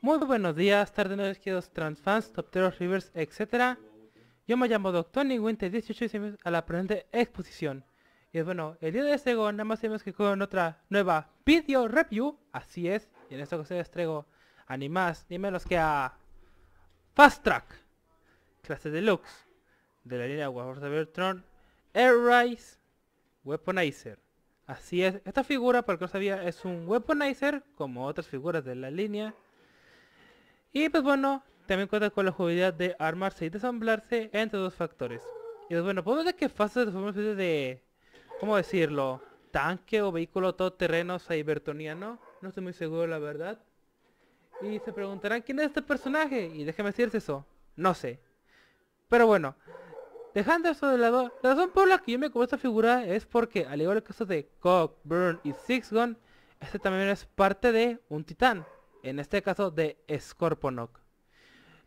Muy buenos días, tarde no queridos transfans, topteros, rivers, etc. Yo me llamo Doctor winter 18 y a la presente exposición. Y bueno, el día de este go, nada más tenemos que con otra nueva video review. Así es, y en esta ocasión les traigo a ni más ni menos que a Fast Track, clase deluxe, de la línea Warforce Tron Air Rise Weaponizer. Así es, esta figura, por que no sabía, es un Weaponizer, como otras figuras de la línea. Y pues bueno, también cuenta con la jugabilidad de armarse y desamblarse entre dos factores. Y pues bueno, podemos ver que fácil una de... ¿Cómo decirlo? Tanque o vehículo todoterreno cybertoniano. No estoy muy seguro la verdad. Y se preguntarán quién es este personaje. Y déjeme decirles eso. No sé. Pero bueno. Dejando eso de lado, la razón por la que yo me compré esta figura es porque, al igual que caso de Cock, Burn y Six este también es parte de un titán en este caso de Scorponok.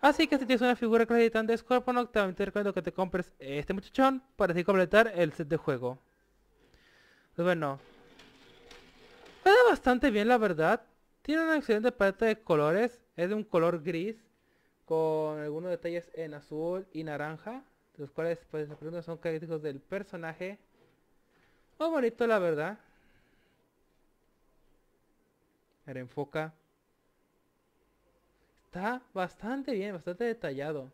Así que si tienes una figura acreditante de Scorponok, también te recomiendo que te compres este muchachón para así completar el set de juego. Pues bueno, queda bastante bien la verdad. Tiene una excelente paleta de colores, es de un color gris con algunos detalles en azul y naranja, los cuales pues son característicos del personaje. Muy bonito la verdad. ver, enfoca. Está bastante bien, bastante detallado.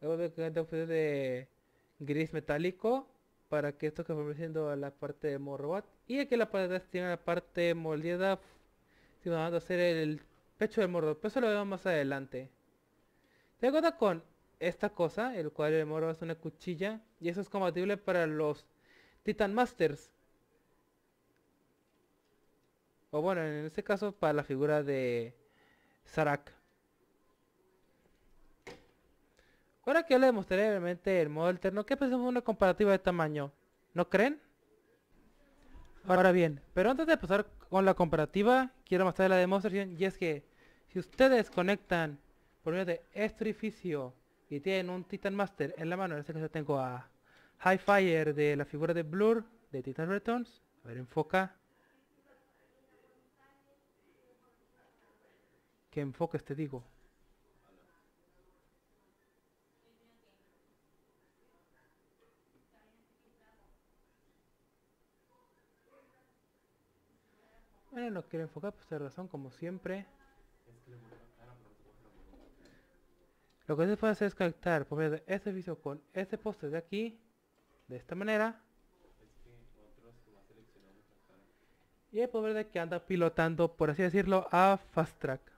Luego que de gris metálico para que esto que siendo la parte de Morrobot. Y aquí la parte tiene la parte moldeada si van a hacer el pecho de Morro Pero eso lo vemos más adelante. Te cuenta con esta cosa, el cual de morro es una cuchilla. Y eso es compatible para los Titan Masters. O bueno, en este caso para la figura de Sarak. Ahora que yo les mostraré realmente el modo alterno, ¿qué pensamos de una comparativa de tamaño? ¿No creen? Ahora bien, pero antes de pasar con la comparativa, quiero mostrar la demostración y es que si ustedes conectan por medio de este orificio y tienen un Titan Master en la mano, en este caso tengo a High Fire de la figura de Blur de Titan Returns, a ver enfoca, que enfoques te digo. Bueno, no quiero enfocar por esta razón, como siempre. Lo que se puede hacer es captar por medio este servicio con este poste de aquí, de esta manera. Y el poder de que anda pilotando, por así decirlo, a Fast Track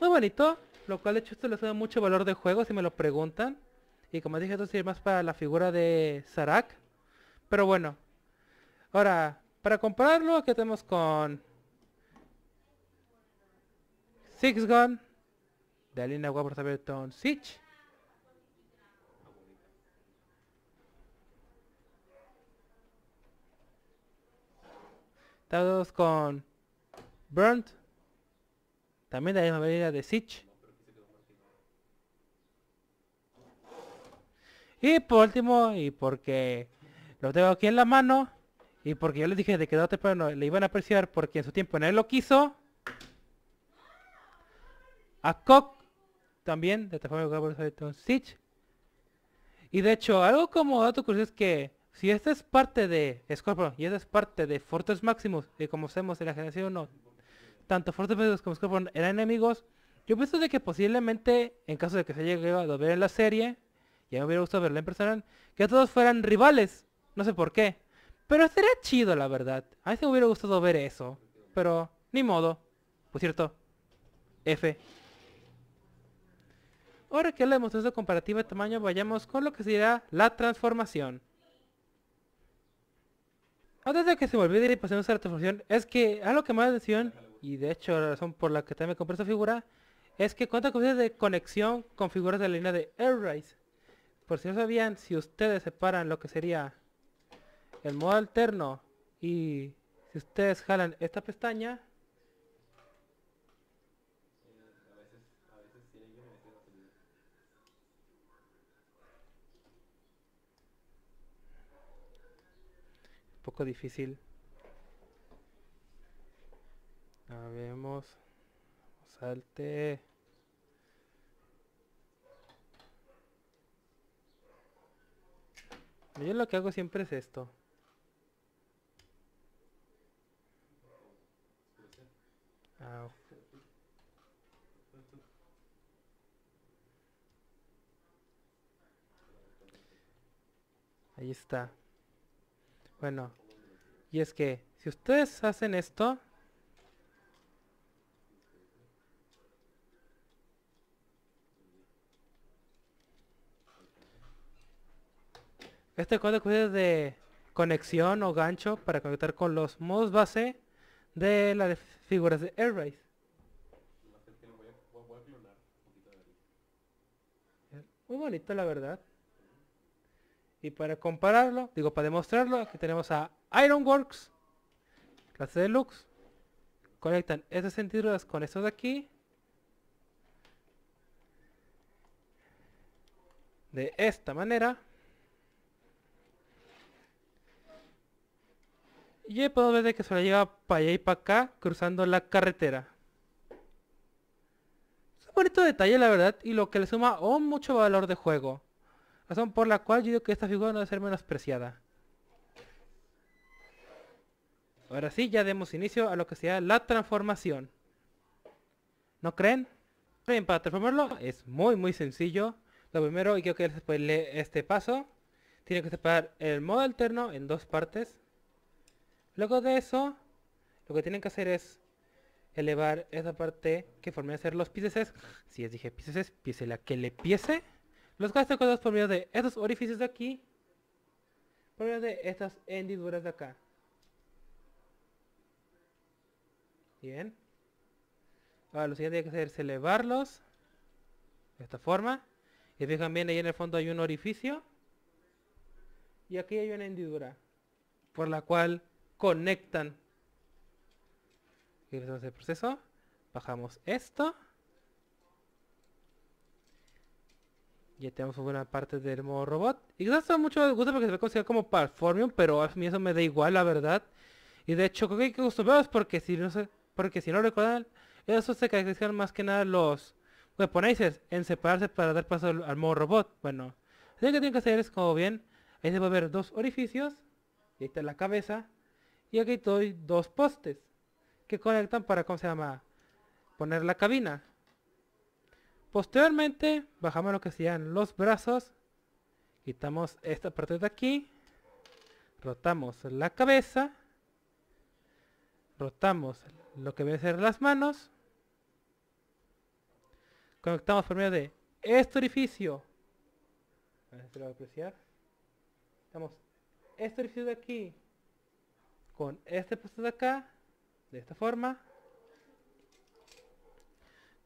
muy bonito, lo cual de hecho esto le da mucho valor de juego si me lo preguntan. Y como dije, esto es más para la figura de Sarak. Pero bueno. Ahora, para compararlo, ¿qué tenemos con Six Gun de Alina Saberton, Siege. Estamos con Burnt también de la misma manera de Sitch. Y por último, y porque lo tengo aquí en la mano, y porque yo les dije de que no le iban a apreciar porque en su tiempo nadie lo quiso. A Cock también, de por Sitch. Y de hecho, algo como dato curioso es que si esta es parte de Scorpion y esta es parte de Fortress Maximus, y como sabemos en la generación 1 tanto Force como Scorpion eran enemigos, yo pienso de que posiblemente, en caso de que se llegado a ver en la serie, ya me hubiera gustado verla en persona, que todos fueran rivales. No sé por qué. Pero sería chido, la verdad. A mí se me hubiera gustado ver eso. Pero, ni modo. Por cierto, F. Ahora que la demostración comparativa de tamaño, vayamos con lo que sería la transformación. Antes de que se me olvide y pasemos a la transformación, es que algo que me más atención y de hecho la razón por la que también compré esta figura es que cuenta con de conexión con figuras de la línea de Airrise. Por si no sabían, si ustedes separan lo que sería el modo alterno y si ustedes jalan esta pestaña un poco difícil a vemos. Salte. Yo lo que hago siempre es esto. Ah, Ahí está. Bueno, y es que si ustedes hacen esto, Este código es de conexión o gancho para conectar con los modos base de las figuras de Airbase. Muy bonito la verdad. Y para compararlo, digo para demostrarlo, aquí tenemos a Ironworks, clase deluxe. Conectan estas sentiduras con estos de aquí. De esta manera. Y ahí puedo ver que se la lleva para allá y para acá, cruzando la carretera. Es un bonito detalle, la verdad, y lo que le suma un mucho valor de juego. Razón por la cual yo digo que esta figura no debe ser menospreciada. Ahora sí, ya demos inicio a lo que sea la transformación. ¿No creen? para transformarlo es muy muy sencillo. Lo primero, y creo que después este paso, tiene que separar el modo alterno en dos partes. Luego de eso, lo que tienen que hacer es elevar esa parte que de hacer los pieces. Si les dije pieces, piece la que le piese. Los gasto dos por medio de estos orificios de aquí. Por medio de estas hendiduras de acá. Bien. Ahora lo siguiente que hay que hacer es elevarlos. De esta forma. Y fijan bien, ahí en el fondo hay un orificio. Y aquí hay una hendidura. Por la cual conectan. Y el proceso. Bajamos esto. Ya tenemos una parte del modo robot. Y quizás mucho les gusta porque se ve como Performium, pero a mí eso me da igual, la verdad. Y de hecho creo que hay que porque si no porque si no recuerdan, eso se caracterizan más que nada los Weaponizers, en separarse para dar paso al, modo robot. Bueno, lo que tienen que hacer es como bien, ahí se va ver dos orificios, y ahí está la cabeza, y aquí doy dos postes que conectan para, ¿cómo se llama? Poner la cabina. Posteriormente, bajamos lo que serían los brazos. Quitamos esta parte de aquí. Rotamos la cabeza. Rotamos lo que a ser las manos. Conectamos por medio de este orificio. A ver si a apreciar. este orificio de aquí con este puesto de acá, de esta forma.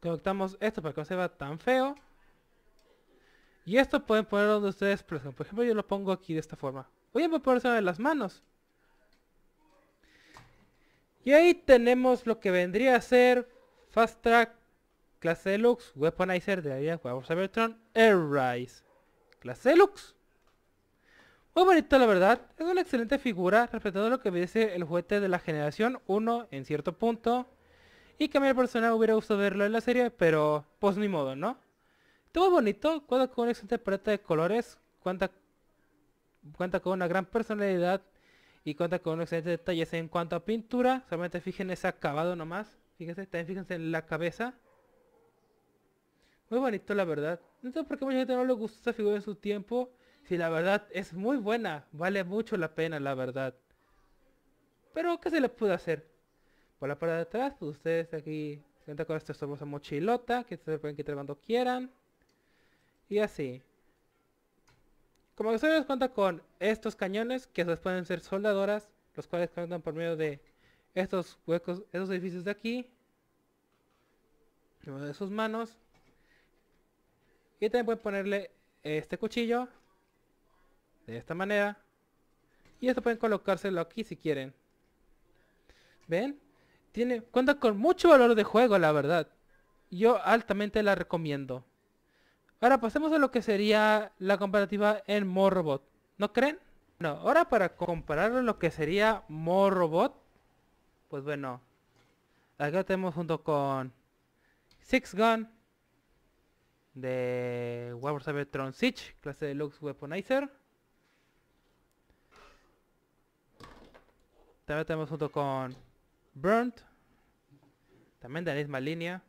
Conectamos esto para que no se vea tan feo. Y esto pueden poner donde ustedes Por ejemplo, yo lo pongo aquí de esta forma. Voy a poner de las manos. Y ahí tenemos lo que vendría a ser Fast Track, clase Deluxe, Weaponizer de la vida Cybertron, Air Rise. Clase Deluxe. Muy bonito la verdad, es una excelente figura, respetando lo que me dice el juguete de la generación 1 en cierto punto. Y que a mi hubiera gustado verlo en la serie, pero pues ni modo, ¿no? Todo bonito, cuenta con una excelente paleta de colores, cuenta, cuenta con una gran personalidad y cuenta con excelentes detalles en cuanto a pintura. Solamente fíjense ese acabado nomás, fíjense, también fíjense en la cabeza. Muy bonito la verdad. No sé por qué a mucha gente no le gustó esta figura en su tiempo. Si la verdad es muy buena, vale mucho la pena la verdad. Pero ¿qué se le pudo hacer? Por la parte de atrás, pues, ustedes aquí se con esta hermosa mochilota que se pueden quitar cuando quieran. Y así. Como ustedes cuenta con estos cañones que les pueden ser soldadoras, los cuales cuentan por medio de estos huecos, estos edificios de aquí, de sus manos. Y también pueden ponerle este cuchillo de esta manera. Y esto pueden colocárselo aquí si quieren. ¿Ven? Tiene, cuenta con mucho valor de juego, la verdad. Yo altamente la recomiendo. Ahora pasemos a lo que sería la comparativa en Morrobot. ¿No creen? Bueno, ahora para comparar lo que sería Morrobot. Pues bueno. Acá tenemos junto con Six Gun de War Tron Siege, clase de Lux Weaponizer. También estamos junto con Burnt. También de la misma línea.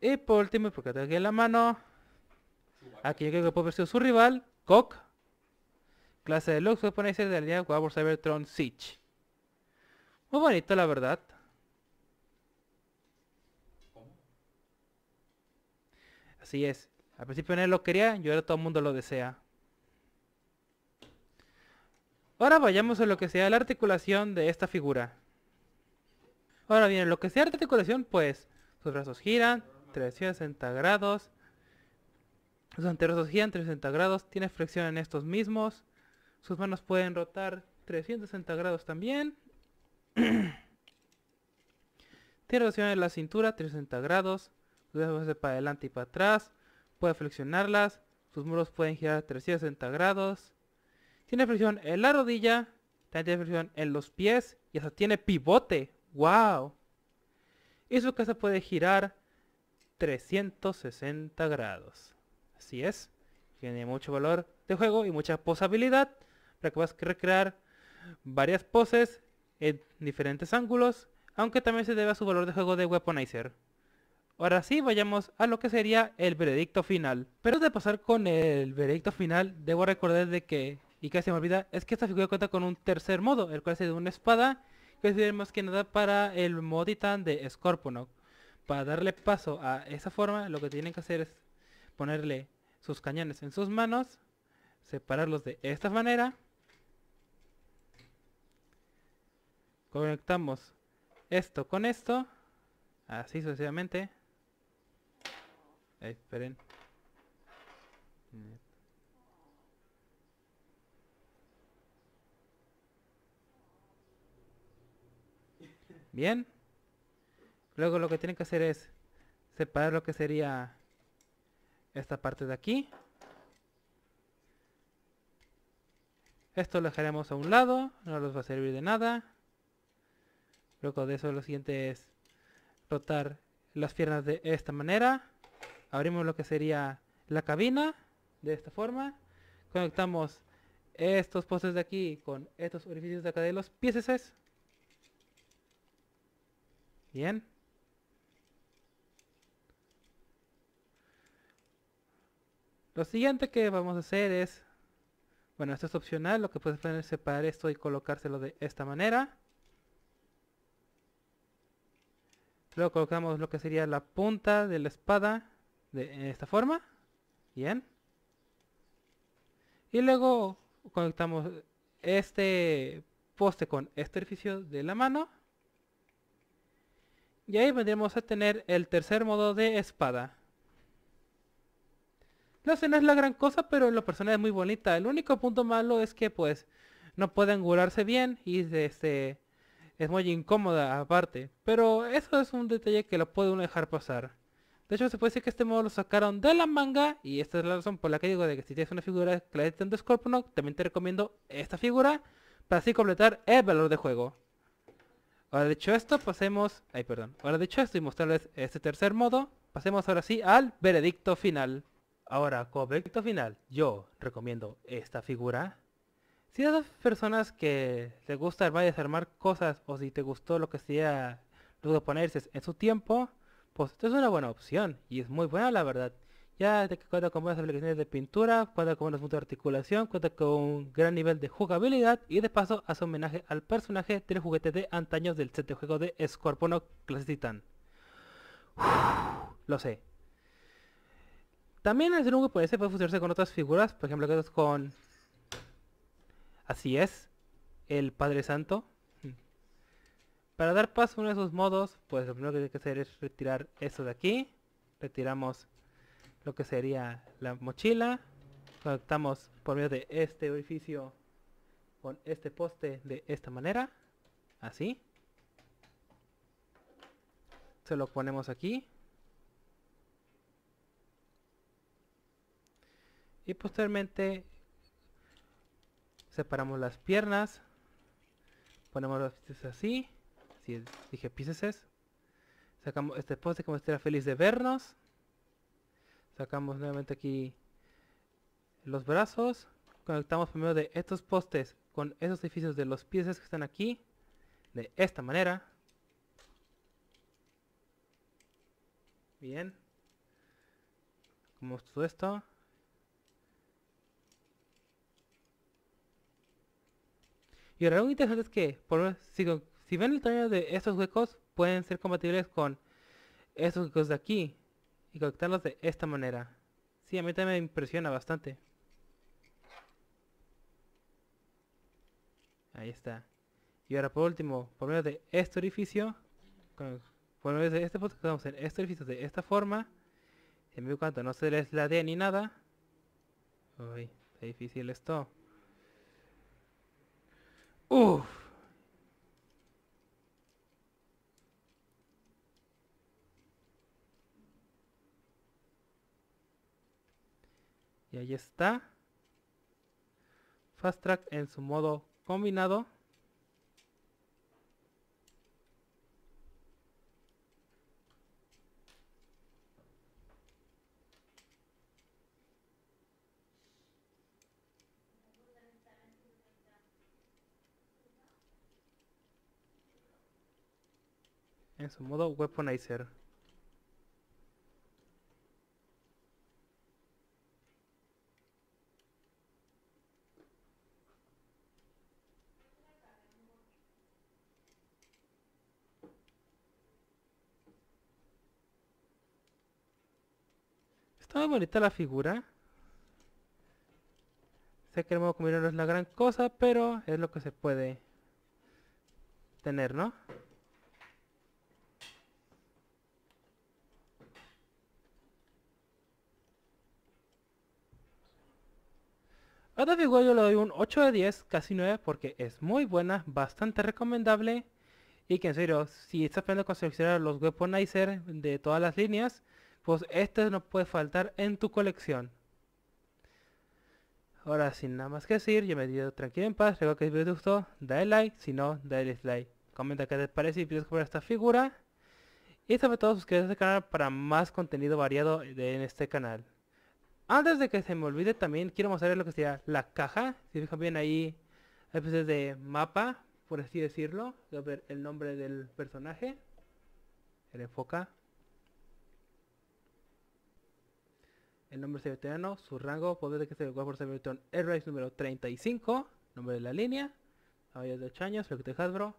Y por último, porque tengo aquí en la mano. Aquí yo creo que puede ver su rival, Kok. Clase de Lux, puede ponerse de la línea jugada por Cybertron Siege. Muy bonito, la verdad. Así es. Al principio nadie lo quería yo ahora todo el mundo lo desea. Ahora vayamos a lo que sea la articulación de esta figura. Ahora bien, lo que sea la articulación, pues, sus brazos giran 360 grados, sus antebrazos giran 360 grados, tiene flexión en estos mismos, sus manos pueden rotar 360 grados también. tiene rotación en la cintura 360 grados, para adelante y para atrás, puede flexionarlas, sus muros pueden girar 360 grados. Tiene flexión en la rodilla, tiene flexión en los pies y hasta tiene pivote. ¡Wow! Y su casa puede girar 360 grados. Así es, tiene mucho valor de juego y mucha posabilidad para que puedas recrear varias poses en diferentes ángulos, aunque también se debe a su valor de juego de Weaponizer. Ahora sí, vayamos a lo que sería el veredicto final. Pero antes de pasar con el veredicto final, debo recordar de que, y casi me olvida, es que esta figura cuenta con un tercer modo, el cual es de una espada, que sirve más que nada para el moditan de Scorponok. Para darle paso a esa forma, lo que tienen que hacer es ponerle sus cañones en sus manos, separarlos de esta manera. Conectamos esto con esto, así sucesivamente. Eh, Bien. Luego lo que tienen que hacer es separar lo que sería esta parte de aquí. Esto lo dejaremos a un lado, no nos va a servir de nada. Luego de eso lo siguiente es rotar las piernas de esta manera abrimos lo que sería la cabina de esta forma conectamos estos postes de aquí con estos orificios de acá de los pieces bien lo siguiente que vamos a hacer es bueno esto es opcional lo que puedes hacer es separar esto y colocárselo de esta manera luego colocamos lo que sería la punta de la espada de esta forma. Bien. Y luego conectamos este poste con este orificio de la mano. Y ahí vendremos a tener el tercer modo de espada. No sé, no es la gran cosa, pero la persona es muy bonita. El único punto malo es que pues no puede angularse bien y este, es muy incómoda aparte. Pero eso es un detalle que lo puede uno dejar pasar. De hecho, se puede decir que este modo lo sacaron de la manga. Y esta es la razón por la que digo de que si tienes una figura Clarity de Scorponok, también te recomiendo esta figura. Para así completar el valor de juego. Ahora dicho esto, pasemos... Ay, perdón. Ahora dicho esto y mostrarles este tercer modo. Pasemos ahora sí al veredicto final. Ahora, como veredicto final, yo recomiendo esta figura. Si a las personas que te gusta armar y desarmar cosas o si te gustó lo que sea los ponerse en su tiempo, pues esto es una buena opción y es muy buena la verdad. Ya que cuenta con buenas aplicaciones de pintura, cuenta con buenos puntos de articulación, cuenta con un gran nivel de jugabilidad y de paso hace homenaje al personaje los juguete de antaño del set de juego de Scorpono Clase Titan. lo sé. También el humano puede fusionarse con otras figuras, por ejemplo, con... Así es, el Padre Santo, para dar paso a uno de esos modos, pues lo primero que hay que hacer es retirar esto de aquí. Retiramos lo que sería la mochila. Conectamos por medio de este orificio con este poste de esta manera. Así. Se lo ponemos aquí. Y posteriormente separamos las piernas. Ponemos las así dije dije, pues es Sacamos este poste como estará feliz de vernos. Sacamos nuevamente aquí los brazos. Conectamos primero de estos postes con esos edificios de los pieces que están aquí. De esta manera. Bien. Como todo esto. Y ahora lo interesante es que, por si, si ven el tamaño de estos huecos, pueden ser compatibles con estos huecos de aquí y conectarlos de esta manera. Sí, a mí también me impresiona bastante. Ahí está. Y ahora por último, por medio de este orificio, por medio de este podemos en este orificio de esta forma. En mi cuanto no se les la D ni nada. Uy, está difícil esto. Uff. Y ahí está. Fast Track en su modo combinado. en su modo Weaponizer. Está muy bonita la figura. Sé que el modo combinado no es la gran cosa, pero es lo que se puede tener, ¿no? A esta figura yo le doy un 8 de 10, casi 9, porque es muy buena, bastante recomendable. Y que en serio, si estás con seleccionar los Weaponizer de todas las líneas, pues este no puede faltar en tu colección. Ahora, sin nada más que decir, yo me quedo tranquilo en paz. Recuerda que si te gustó, dale like. Si no, dale dislike. Comenta qué te parece y pides comprar esta figura. Y sobre todo suscríbete al este canal para más contenido variado en este canal. Antes de que se me olvide también quiero mostrarles lo que sería la caja. Si fijan bien ahí hay veces pues, de mapa, por así decirlo. Voy ver el nombre del personaje. El enfoca. el nombre de veterano, su rango, poder de que se le por ser veterano, el número 35, nombre de la línea, caballos de 8 años, loguito de Hasbro,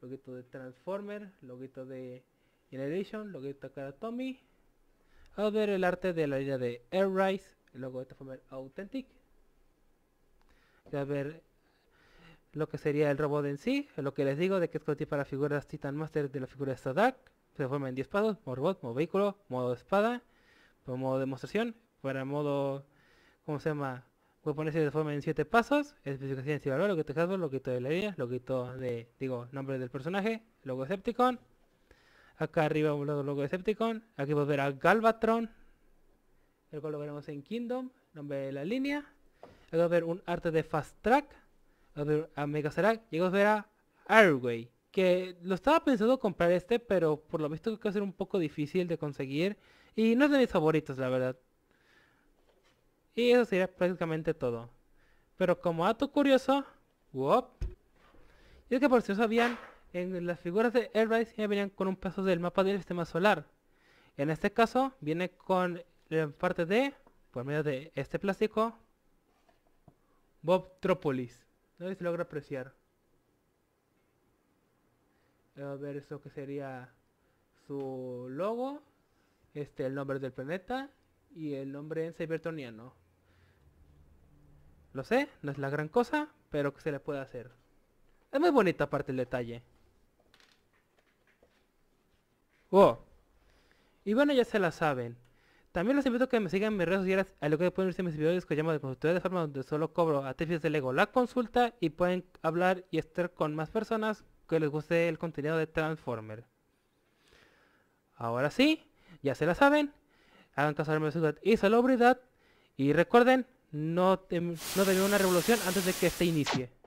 loguito de Transformer, loguito de Generation, loguito de Tommy a ver el arte de la línea de Air Rise, el logo de Transformer Authentic, a ver lo que sería el robot en sí, lo que les digo de que es para figuras Titan Master de la figura de Sadak, se forma en 10 pasos, modo robot, modo vehículo, modo espada, modo demostración, para modo, ¿cómo se llama? a ponerse de forma en 7 pasos, especificaciones y valor, lo que te lo quito de la línea, lo quito de, digo, nombre del personaje, logo Decepticon. Acá arriba un logo de Decepticon, aquí podemos ver a Galvatron, el cual lo veremos en Kingdom, nombre de la línea. Acá ver un arte de Fast Track, a ver a y a ver a Airway, que lo estaba pensando comprar este, pero por lo visto que va a ser un poco difícil de conseguir y no es de mis favoritos, la verdad. Y eso sería prácticamente todo. Pero como dato curioso, ¡wop! Y es que por si sabían, en las figuras de Earthrise ya venían con un paso del mapa del sistema solar. En este caso, viene con la parte de, por medio de este plástico, Bob Tropolis No sé logra apreciar. A ver, eso que sería su logo, este, el nombre del planeta y el nombre en cybertoniano. Lo sé, no es la gran cosa, pero que se le puede hacer. Es muy bonita aparte el detalle. Oh. Y bueno, ya se la saben. También los invito a que me sigan en mis redes sociales, a lo que pueden irse mis videos que llamo de consultoría de forma donde solo cobro a Tefis de Lego la consulta y pueden hablar y estar con más personas que les guste el contenido de Transformer. Ahora sí, ya se la saben. Hagan caso la y salubridad. Y recuerden, no, tenemos una revolución antes de que se este inicie.